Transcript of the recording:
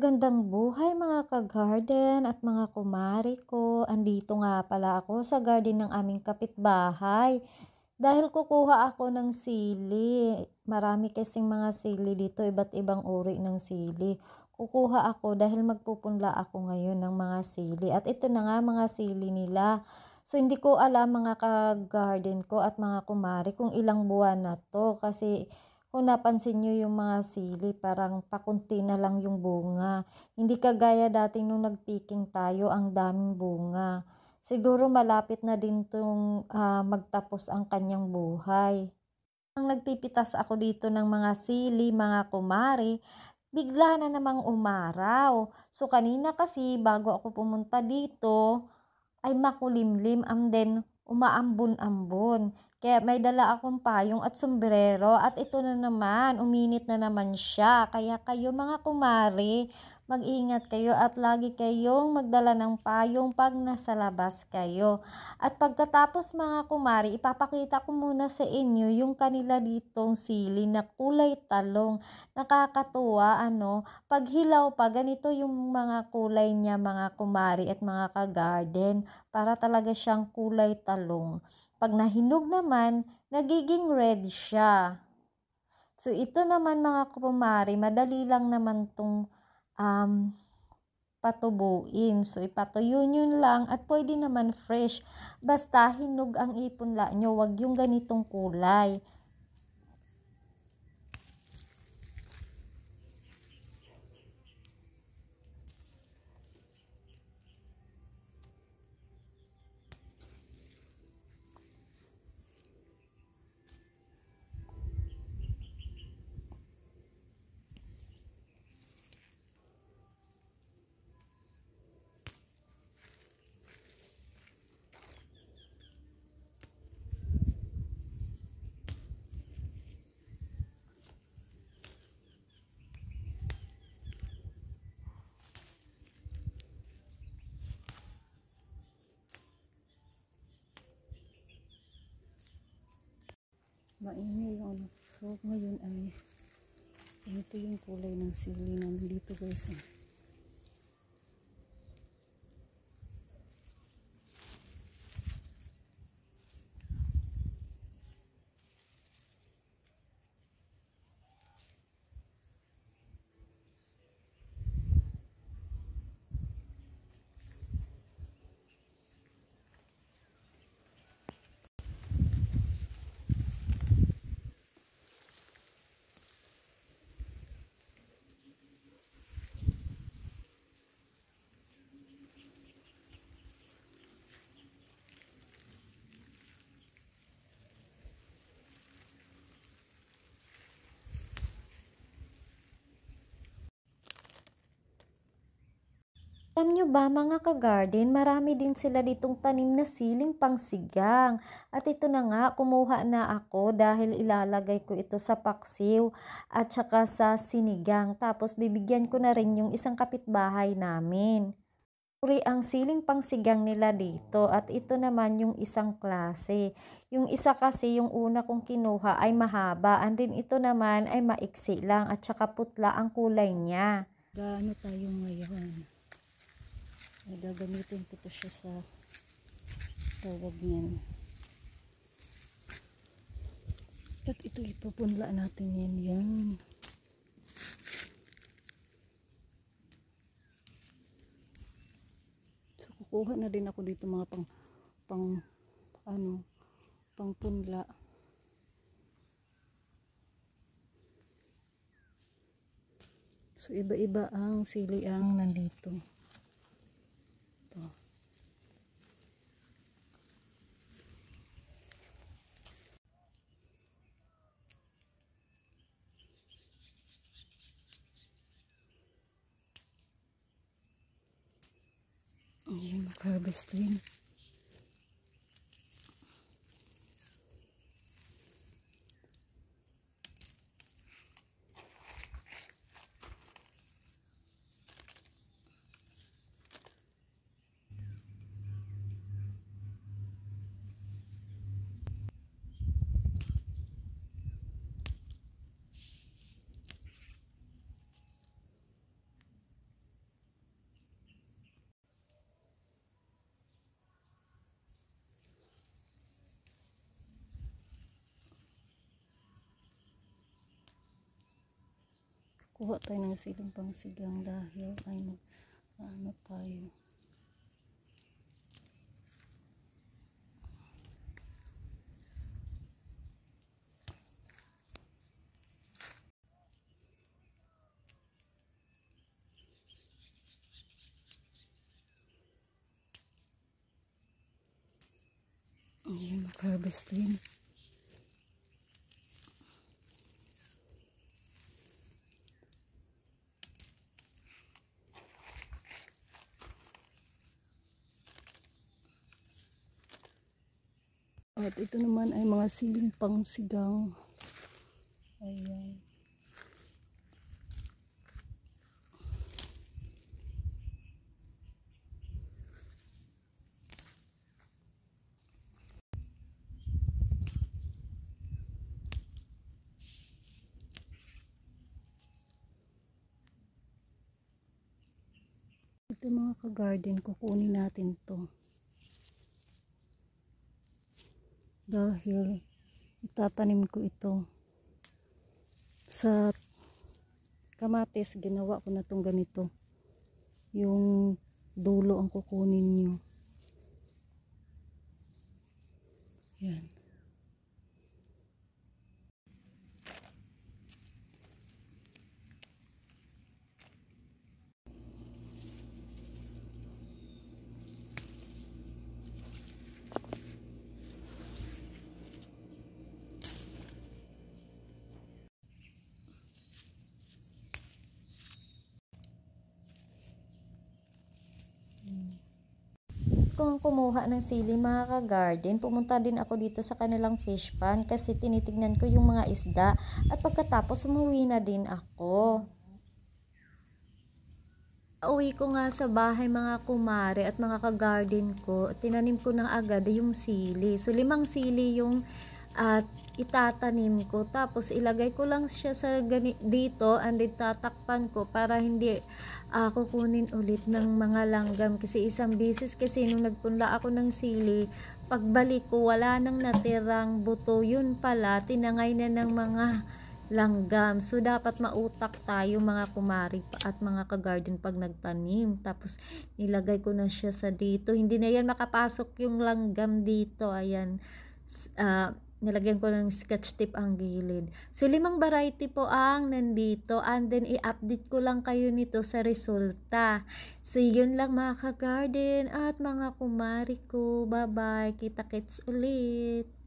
Magandang buhay mga kagarden at mga kumari ko. Andito nga pala ako sa garden ng aming kapitbahay. Dahil kukuha ako ng sili. Marami kasing mga sili dito, iba't ibang uri ng sili. Kukuha ako dahil magpupunla ako ngayon ng mga sili. At ito na nga mga sili nila. So hindi ko alam mga kagarden ko at mga kumari kung ilang buwan na to kasi kung napansin nyo yung mga sili, parang pakunti na lang yung bunga. Hindi kagaya dati nung nagpicking tayo, ang daming bunga. Siguro malapit na din tong uh, magtapos ang kanyang buhay. Ang nagpipitas ako dito ng mga sili, mga kumari, bigla na namang umaraw. So kanina kasi bago ako pumunta dito, ay makulimlim and then umaambon-ambon. Kaya may dala akong payong at sombrero at ito na naman, uminit na naman siya. Kaya kayo mga kumari, Mag-ingat kayo at lagi kayong magdala ng payong pag nasa labas kayo. At pagkatapos mga kumari, ipapakita ko muna sa inyo yung kanila ditong sili na kulay talong. Nakakatuwa ano, paghilaw pa ganito yung mga kulay niya mga kumari at mga kagarden para talaga siyang kulay talong. Pag nahinog naman, nagiging red siya. So ito naman mga kumari, madali lang naman tong um, patubuin. So, ipatuyo yun lang at pwede naman fresh. Basta hinug ang ipon la nyo, wag yung ganitong kulay. maingay ang so ngayon ay ito yung kulay ng sili na nandito guys eh. Alam nyo ba mga kagarden, marami din sila ditong tanim na siling pangsigang. At ito na nga, kumuha na ako dahil ilalagay ko ito sa paksiw at saka sa sinigang. Tapos bibigyan ko na rin yung isang kapitbahay namin. Puri ang siling pangsigang nila dito at ito naman yung isang klase. Yung isa kasi yung una kong kinuha ay mahaba and din ito naman ay maiksi lang at saka putla ang kulay niya. Gaano tayo ngayon? gagamitin ko to siya sa tawag niyan at ito ipapunla natin yan yan so kukuha na din ako dito mga pang pang ano pang punla so iba iba ang sili ang nandito curvy string kuha tayo ng sigang pang sigang dahil ay ano tayo Ayun, mag-harvest din. At ito naman ay mga siling pang Ayan. Ito mga ka-garden, kukunin natin to. dahil itatanim ko ito sa kamatis ginawa ko na tong ganito yung dulo ang kukunin nyo yan kong kumuha ng sili mga ka-garden, pumunta din ako dito sa kanilang fish pan kasi tinitignan ko yung mga isda at pagkatapos umuwi na din ako. Uwi ko nga sa bahay mga kumare at mga ka-garden ko, tinanim ko na agad yung sili. So limang sili yung at itatanim ko. Tapos ilagay ko lang siya sa gani dito and tatakpan ko para hindi ako ah, kunin ulit ng mga langgam. Kasi isang bisis kasi nung nagpunla ako ng sili, pagbalik ko wala nang natirang buto. Yun pala, tinangay na ng mga langgam. So, dapat mautak tayo mga kumari at mga kagarden pag nagtanim. Tapos, nilagay ko na siya sa dito. Hindi na yan makapasok yung langgam dito. Ayan. Uh, nilagyan ko ng sketch tip ang gilid. So, limang variety po ang nandito and then i-update ko lang kayo nito sa resulta. So, yun lang mga ka-garden at mga kumari ko. Bye-bye. Kita-kits ulit.